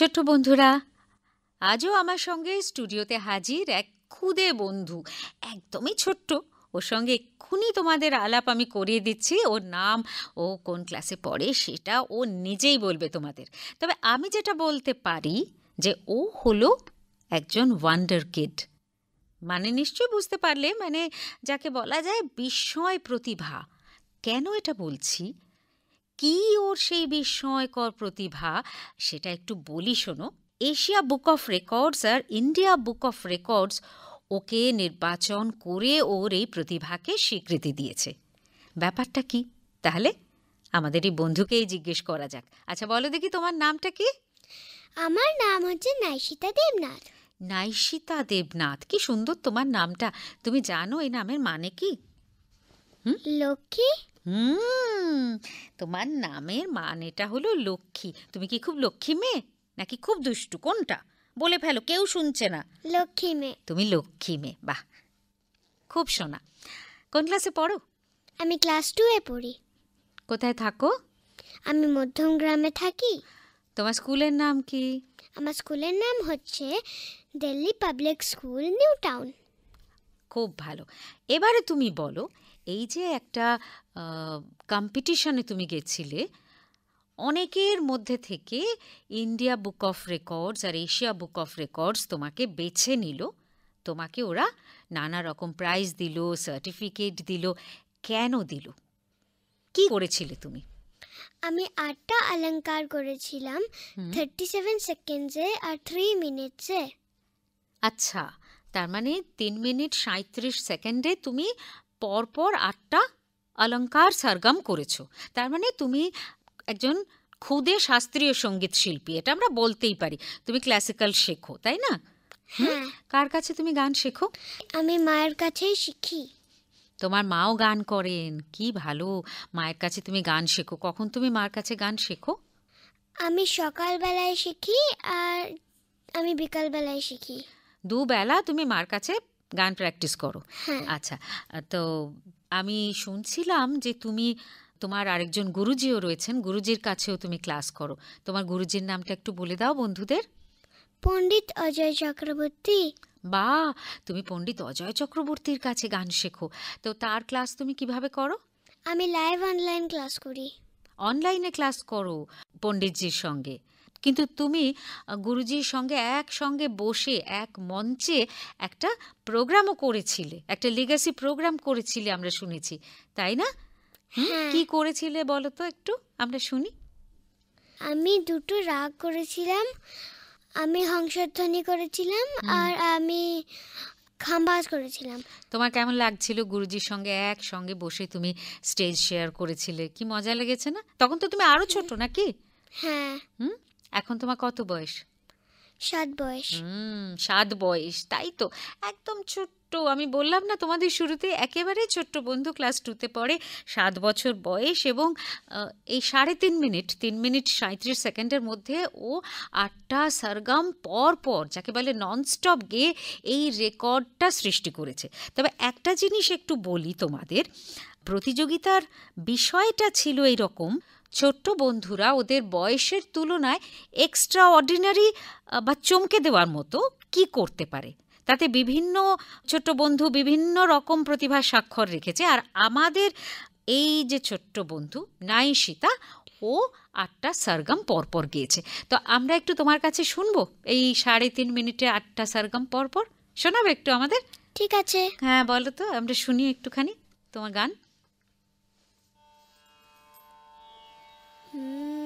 ছোট্ট বন্ধুরা আজও আমার সঙ্গে স্টুডিওতে হাজির এক খুদে বন্ধু একদমই ছোট্ট ওর সঙ্গে এক্ষুনি তোমাদের আলাপ আমি করিয়ে দিচ্ছি ওর নাম ও কোন ক্লাসে পড়ে সেটা ও নিজেই বলবে তোমাদের তবে আমি যেটা বলতে পারি যে ও হলো একজন ওয়ান্ডার কিড মানে নিশ্চয়ই বুঝতে পারলে মানে যাকে বলা যায় বিস্ময় প্রতিভা কেন এটা বলছি কি ওর সেই বিস্ময়কর প্রতিভা সেটা একটু বলি শোনো এশিয়া বুক অফ রেকর্ডস আর ইন্ডিয়া বুক অফ রেকর্ডস ওকে নির্বাচন করে ওর এই প্রতিভাকে স্বীকৃতি দিয়েছে ব্যাপারটা কি তাহলে আমাদের এই বন্ধুকেই জিজ্ঞেস করা যাক আচ্ছা বলো দেখি তোমার নামটা কি আমার নাম হচ্ছে নাইশিতা দেবনাথ নাইশিতা দেবনাথ কি সুন্দর তোমার নামটা তুমি জানো এই নামের মানে কি লক্ষ্মী হুম তোমার নামের এটা হলো লক্ষ্মী তুমি কি খুব লক্ষ্মী মেয়ে নাকি খুব দুষ্টু কোনটা বলে ফেলো কেউ শুনছে না লক্ষ্মী মেয়ে তুমি লক্ষ্মী মেয়ে বাহ খুব শোনা কোন ক্লাসে পড়ো আমি ক্লাস টুয়ে পড়ি কোথায় থাকো আমি মধ্যম গ্রামে থাকি তোমার স্কুলের নাম কি আমার স্কুলের নাম হচ্ছে Delhi public school new town খুব ভালো এবারে তুমি বলো এই যে একটা কম্পিটিশনে তুমি গেছিলে অনেকের মধ্যে থেকে ইন্ডিয়া বুক অফ রেকর্ডস আর এশিয়া বুক অফ রেকর্ডস তোমাকে বেছে নিল তোমাকে ওরা নানা রকম প্রাইজ দিল সার্টিফিকেট দিল কেন দিল কি করেছিলে তুমি আমি আটটা অলঙ্কার করেছিলাম থার্টি সেভেন সেকেন্ডসে আর থ্রি মিনিটসে আচ্ছা তার মানে তিন মিনিট সাঁত্রিশ সেকেন্ডে তুমি পরপর আটটা অলঙ্কার সরগম করেছো তার মানে তুমি একজন খুদে শাস্ত্রীয় সঙ্গীত শিল্পী এটা আমরা বলতেই পারি তুমি ক্লাসিক্যাল শেখো তাই না হ্যাঁ। কার কাছে তুমি গান শেখো আমি মায়ের কাছেই শিখি তোমার মাও গান করেন কি ভালো মায়ের কাছে তুমি গান শেখো কখন তুমি মার কাছে গান শেখো আমি সকালবেলায় শিখি আর আমি বিকালবেলায় শিখি দুবেলা তুমি মার কাছে গান প্র্যাকটিস করো হ্যাঁ। আচ্ছা তো আমি শুনছিলাম যে তুমি তোমার আরেকজন গুরুজিও রয়েছেন গুরুজির কাছেও তুমি ক্লাস করো তোমার গুরুজির নামটা একটু বলে দাও বন্ধুদের পণ্ডিত অজয় চক্রবর্তী বা তুমি পণ্ডিত অজয় চক্রবর্তীর কাছে গান শেখো তো তার ক্লাস তুমি কিভাবে করো আমি লাইভ অনলাইন ক্লাস করি অনলাইনে ক্লাস করো পণ্ডিতজির সঙ্গে কিন্তু তুমি গুরুজির সঙ্গে একসঙ্গে বসে এক মঞ্চে একটা প্রোগ্রামও করেছিলে একটা লিগাসি প্রোগ্রাম করেছিলে আমরা শুনেছি তাই না হ্যাঁ। কি করেছিলে বলো তো একটু আমরা শুনি আমি দুটো রাগ করেছিলাম আমি হংসধ্বনি করেছিলাম আর আমি খাম্বাজ করেছিলাম তোমার কেমন লাগছিল গুরুজির সঙ্গে একসঙ্গে বসে তুমি স্টেজ শেয়ার করেছিলে কি মজা লেগেছে না তখন তো তুমি আরো হ্যাঁ। ছোট নাকি হ্যাঁ হুম এখন তোমার কত বয়স সাত বয়স হুম সাত বয়স তাই তো একদম ছোট্ট আমি বললাম না তোমাদের শুরুতে একেবারে ছোট্ট বন্ধু ক্লাস টুতে পড়ে সাত বছর বয়স এবং এই সাড়ে তিন মিনিট তিন মিনিট সাঁত্রিশ সেকেন্ডের মধ্যে ও আটটা সারগাম পর পর যাকে বলে ননস্টপ গেয়ে এই রেকর্ডটা সৃষ্টি করেছে তবে একটা জিনিস একটু বলি তোমাদের প্রতিযোগিতার বিষয়টা ছিল রকম ছোট্ট বন্ধুরা ওদের বয়সের তুলনায় এক্সট্রা অর্ডিনারি বা চমকে দেওয়ার মতো কি করতে পারে তাতে বিভিন্ন ছোট্ট বন্ধু বিভিন্ন রকম প্রতিভা স্বাক্ষর রেখেছে আর আমাদের এই যে ছোট্ট বন্ধু নাইশিতা ও আটটা সারগাম পরপর গিয়েছে তো আমরা একটু তোমার কাছে শুনবো এই সাড়ে তিন মিনিটে আটটা সারগাম পরপর শোনাবে একটু আমাদের ঠিক আছে হ্যাঁ বলো তো আমরা শুনি একটুখানি তোমার গান 嗯。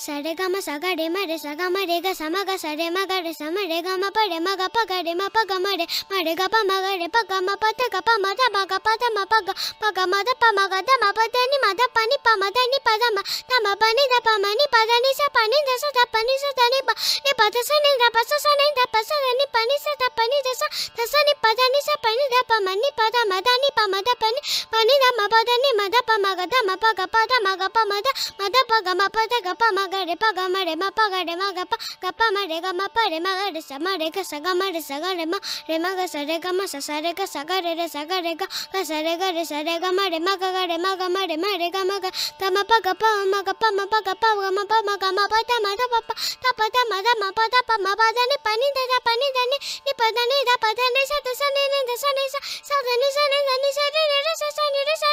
सरे ग स ग रे म रे स ग म रे ग स म ग स रे म ग रे स म रे ग म प रे म ग प ग रे म प ग म रे म रे ग प म ग रे प ग म प त ग प म ध म ग प ध म प ग प ग म ध प म ग ध म प ध नि म ध प नि प म ध नि प ध म ध म प नि ध प म नि प ध नि स प नि ध स ध प नि स ध नि प नि प ध स नि ध प स स नि ध प स ध नि प नि स ध प नि ध स ध स नि प ध नि स प नि ध प म नि प ध म ध नि प म ध प नि प नि ध म प ध नि म ध प म ग ध म प ग प ध म ग प म ध म ध प ग म प ध ग प म re pa ga ma re ma pa ga re ma ga pa ga pa ma re ga ma pa re ma ga re sa ma re ga sa ga ma re sa ga re ma re ma ga sa re ga ma sa sa re ga sa ga re re sa ga re ga ga sa re ga re sa re ga ma re ma ga ga re ma ga ma re ma re ga ma ga ta ma pa ga pa ma ga pa ma pa ga pa ga ma pa ma ga ma pa ta ma ta pa pa ta pa ta ma ta ma pa ta pa ma pa da ni pa ni da da pa ni da ni ni pa da ni da pa da ni sa da sa ni ni da sa ni sa sa da ni sa ni da ni sa re re sa sa ni re sa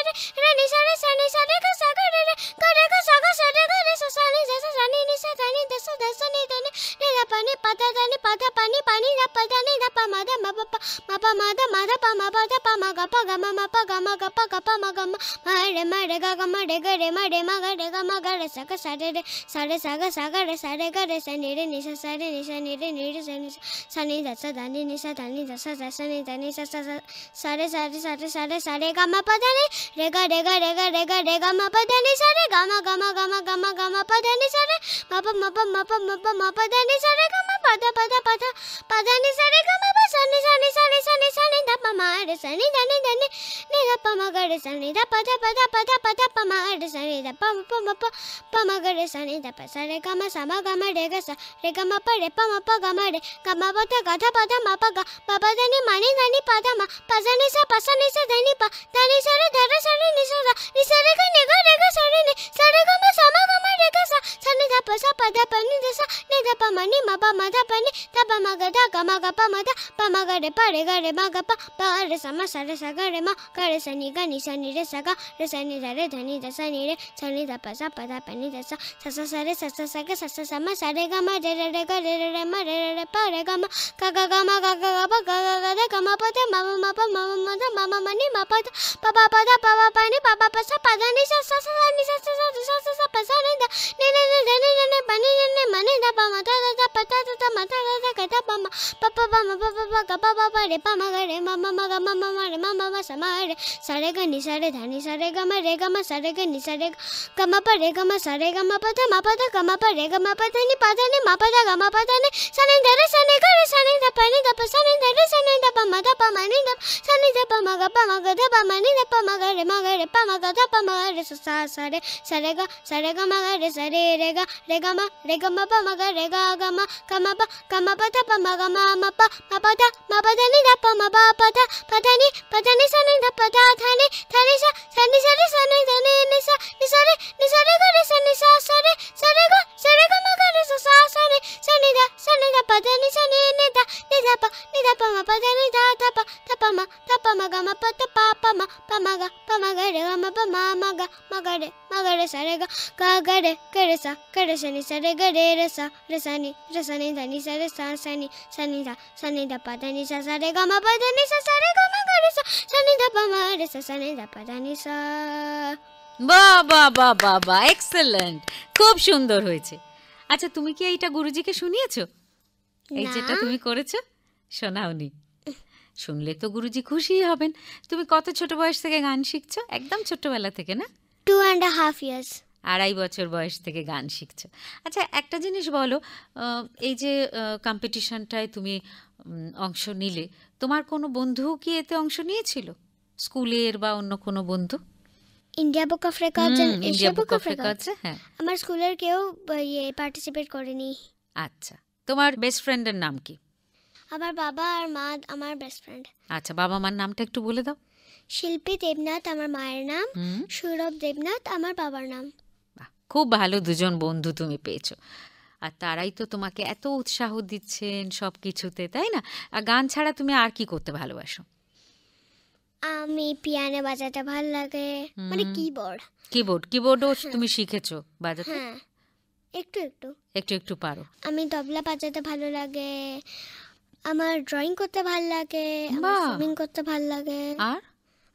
ग सारे रे सारे सा ग सा ग रे सारे ग रे सा नि रे नि सा सा रे नि सा नि रे नि रे सा नि सा नि ध सा धा नि नि सा धा नि ध सा सा सा नि धा नि सा सा सा सारे सारे सारे सारे सारे ग म प ध नि रे ग रे ग रे ग रे ग रे ग म प ध नि सा रे ग म ग म ग म ग म ग म प ध नि सा रे म प म प म प म प म प ध नि सा रे ग म ಪದ ಪದ ಪದ ಪದ ನಿ ಸರಿ ಗಮ ಪ ಸನಿ ಸನಿ ಸನಿ ಸನಿ ಸನಿ ದ ಪ ಮಾಡ ಸನಿ ದ ನಿ ದ ನಿ ನಿ ದ ಸನಿ ದ ಪದ ಪದ ಪದ ಪದ ಪ ಮಾಡ ಸನಿ ದ ಪ ಮ ಪ ಪ ಪ ಸನಿ ದ ಸರಿ ಗಮ ಸಮ ಗಮ ಮ ಸ ಮ ಗ ಮ ಡೆ ಗ ಸ ರೆ ಗ ಮ ಪ ಡೆ ಪ ಮ ಪ ಗ ಮ ಡೆ ಗ ಮ ಪ ತ ಗ ಧ ಪ ದ ಮ ಪ ಗ ಪ ಪ ದ ನಿ ಮ ನಿ ದ ನಿ ಪ ದ ಮ ಪ ಸ ಸ ಪ ಸ ಸ ದ ಪ ದ ನಿ ಸ ರೆ ನಿ ಸ ನಿ ಸ ಗ ನಿ ಗ ರೆ ಗ ಸ ನಿ ಸ ರೆ ಗ ಮ ಸ ಸ ಸ ನಿ ಸ ಪ ಪ ನಿ ದ ಸ ನಿ ದ ಪ ಮ ಪ ಮ ದ த பனி த பமக த கமக பமத பமக ரெ ப ரெ க ரெ மக ப ப ரெ சம ச ரெ ச க ரெ ம க ரெ ச நி க நி ச நி ரெ ச க ரெ ச நி த ரெ த நி த ச நி ரெ ச நி த ப ச ப த ப நி த ச स स स रे स स स ग स स स म स रे ग म रे रे ग रे रे म रे रे प रे ग म क ग ग म ग ग ग प ग ग ग द ग म प द म म म प म म म द म म म नि म प द प प प द प प प नि प प प स प द नि स स स नि स स स स स प स नि द नि नि नि द नि नि प नि नि म नि द प म द द प द द ga ma ta da da ga da ba ma pa pa ba ma pa pa ba ga ba ba ba re pa ma ga re ma ma ma ga ma ma ma re ma ma ma sa ma re sa re ga ni sa re dha ni sa re ga ma re ga ma sa re ga ni sa re ga ma pa re ga ma sa re ga ma pa tha ma pa tha ga ma pa re ga ma pa tha ni pa tha ni ma pa tha ga ma pa tha ni sa ni dha re sa ni ga re sa ni dha pa ni dha pa sa ni dha re sa ni dha pa ma dha pa ma ni dha sa ni dha pa ma ga pa ma ga dha pa ma ni dha pa ma ga re ma ga re pa ma ga dha pa ma ga re sa sa sa re sa re ga sa re ga ma ga re sa re re ga re ga ma re ga ma pa ma ga re ga ga ma ga ma ba ka ma pa tha pa ma ga ma ma pa ma pa tha ma pa tha ni da pa ma ba pa tha pa tha ni pa tha ni sa ni da pa tha tha ni tha ni sa sa ni sa ni sa ni da ni ni sa ni sa ni ni sa ni ga ni sa ni sa sa ni sa ni ga sa ni ga ma ga ni sa sa sa ni sa ni da sa ni da pa tha ni sa ni ni da ni da pa ni da pa ma pa tha ni da tha pa tha pa ma tha pa ma ga ma pa tha pa pa ma pa ma ga pa ma ga re ga ma pa ma ma ga ma ga re ma ga re sa re ga ga ga re ga re sa ga re sa ni sa re ga re re sa re sa ni re sa ni da ni sa re sa sa ni sa ni da sa ni da pa da ni sa sa re ga ma pa da ni sa sa re ga ma ga re sa sa ni da pa ma re sa sa ni da pa da ni sa বাহ বাহ বাহ বাহ বাহ excellent খুব সুন্দর হয়েছে আচ্ছা তুমি কি এইটা গুরুজিকে শুনিয়েছো এই যেটা তুমি করেছো শোনাওনি শুনলে তো গুরুজি খুশি হবেন তুমি কত ছোট বয়স থেকে গান শিখছো একদম ছোটবেলা থেকে না টু অ্যান্ড হাফ ইয়ার্স আড়াই বছর বয়স থেকে গান শিখছো আচ্ছা একটা জিনিস বলো এই যে কম্পিটিশনটায় তুমি অংশ নিলে তোমার কোনো বন্ধু কি এতে অংশ নিয়েছিল স্কুলের বা অন্য কোনো বন্ধু India book of records India book of records হ্যাঁ আমার স্কুলের কেউ ইয়ে পার্টিসিপেট করেনি আচ্ছা তোমার বেস্ট ফ্রেন্ডের নাম কি আমার বাবা আর মা আমার বেস্ট ফ্রেন্ড আচ্ছা বাবা মার নামটা একটু বলে দাও শিল্পী দেবনাথ আমার মায়ের নাম সৌরভ দেবনাথ আমার বাবার নাম খুব ভালো দুজন বন্ধু তুমি পেয়েছো আর তারাই তো তোমাকে এত উৎসাহ দিচ্ছেন সব কিছুতে তাই না আর গান ছাড়া তুমি আর কি করতে ভালোবাসো আমি পিয়ানো বাজাতে ভালো লাগে মানে কিবোর্ড কিবোর্ড কিবোর্ডও তুমি শিখেছো বাজাতে হ্যাঁ একটু একটু একটু একটু পারো আমি তবলা বাজাতে ভালো লাগে আমার ড্রয়িং করতে ভালো লাগে আমার সুইমিং করতে ভালো লাগে আর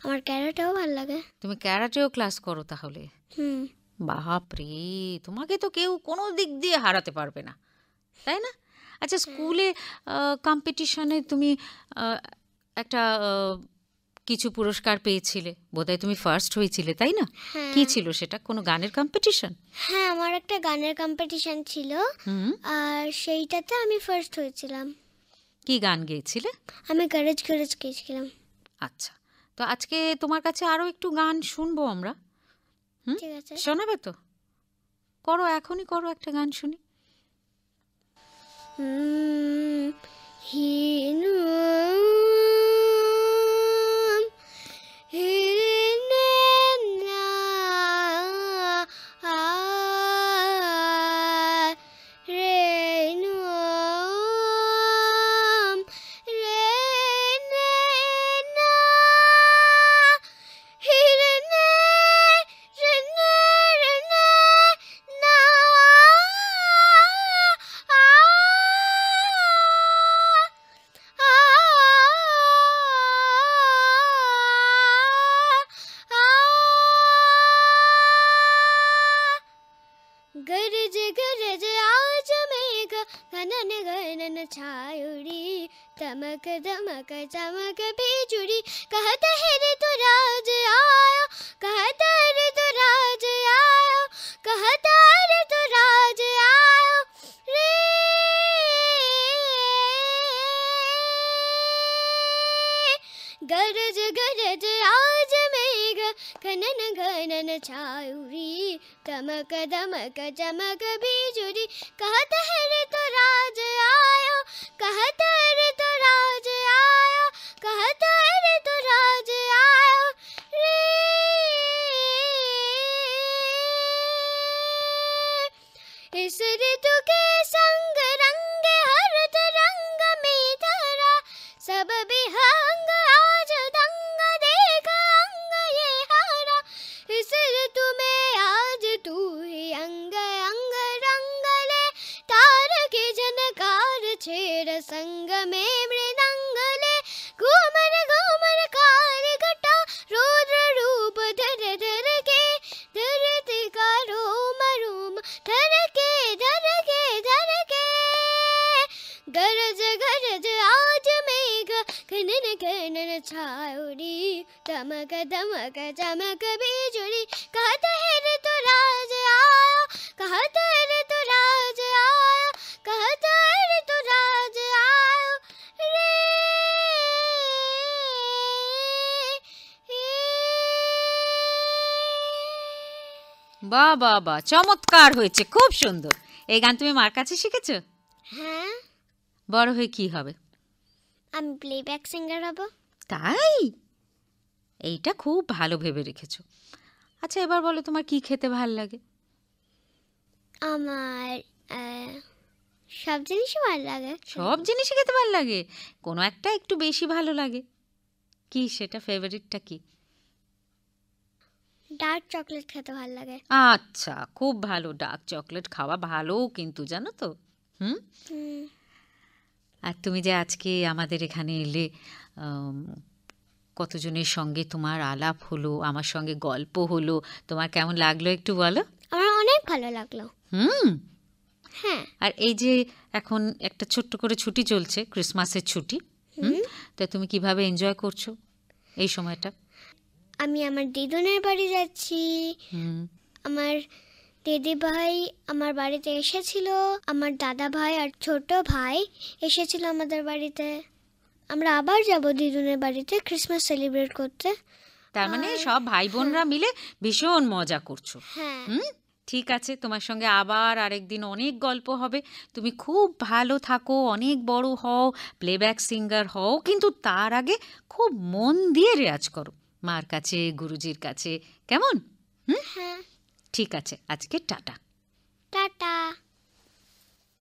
আমার ক্যারাটেও ভালো লাগে তুমি ক্যারাটেও ক্লাস করো তাহলে হুম বাপরে তোমাকে তো কেউ কোনো দিক দিয়ে হারাতে পারবে না তাই না আচ্ছা স্কুলে কম্পিটিশনে তুমি একটা কিছু পুরস্কার পেয়েছিলে বোধহয় তুমি ফার্স্ট হয়েছিলে তাই না কি হ্যাঁ। ছিল সেটা কোনো গানের কম্পিটিশন হ্যাঁ আমার একটা গানের কম্পিটিশন ছিল আর সেইটাতে আমি ফার্স্ট হয়েছিলাম কি গান গেয়েছিলে আমি গ্যারেজ গ্যারেজ গেয়েছিলাম আচ্ছা তো আজকে তোমার কাছে আরও একটু গান শুনবো আমরা শোনাবে তো করো এখনই করো একটা গান শুনি হিনু হিনু कर चमक चमक बिजुड़ी कहते हैं राज आया कहते तो राज आया कहते तो राज आया रे गरज गरज आज मेघ खनन घनन छायुरी चमक दमक चमक भी बिजुड़ी कहते हैं तो राज Miss it Kid. चमक दमक चमक बिजुली कहते हैं तो राज आया कहते हैं তো राज आया कहते हैं तो राज आया रे বা বা বা চমৎকার হয়েছে খুব সুন্দর এই গান তুমি মার কাছে শিখেছ হ্যাঁ বড় হয়ে কি হবে আমি প্লেব্যাক সিঙ্গার হব তাই এইটা খুব ভালো ভেবে রেখেছো আচ্ছা এবার বলো তোমার কি খেতে ভাল লাগে আমার সব জিনিসই ভালো লাগে সব জিনিসই খেতে ভালো লাগে কোনো একটা একটু বেশি ভালো লাগে কি সেটা ফেভারিটটা কি ডার্ক চকলেট খেতে ভালো লাগে আচ্ছা খুব ভালো ডার্ক চকলেট খাওয়া ভালো কিন্তু জানো তো হুম আর তুমি যে আজকে আমাদের এখানে এলে কতজনের সঙ্গে তোমার আলাপ হলো আমার সঙ্গে গল্প হলো তোমার কেমন লাগলো একটু বলো আমার অনেক ভালো লাগলো হুম হ্যাঁ আর এই যে এখন একটা ছোট্ট করে ছুটি চলছে ক্রিসমাসের ছুটি তা তুমি কিভাবে এনজয় করছো এই সময়টা আমি আমার দিদনের বাড়ি যাচ্ছি আমার দিদি ভাই আমার বাড়িতে এসেছিল আমার দাদা ভাই আর ছোট ভাই এসেছিল আমাদের বাড়িতে আমরা আবার যাব দিদুনের বাড়িতে ক্রিসমাস সেলিব্রেট করতে তার মানে সব ভাই বোনরা হ্যাঁ। মিলে ভীষণ মজা করছো হ্যাঁ হুম ঠিক আছে তোমার সঙ্গে আবার আরেকদিন অনেক গল্প হবে তুমি খুব ভালো থাকো অনেক বড় হও প্লেব্যাক সিঙ্গার হও কিন্তু তার আগে খুব মন দিয়ে রেয়াজ করো মার কাছে গুরুজির কাছে কেমন হুম হ্যাঁ। ঠিক আছে আজকে টাটা টাটা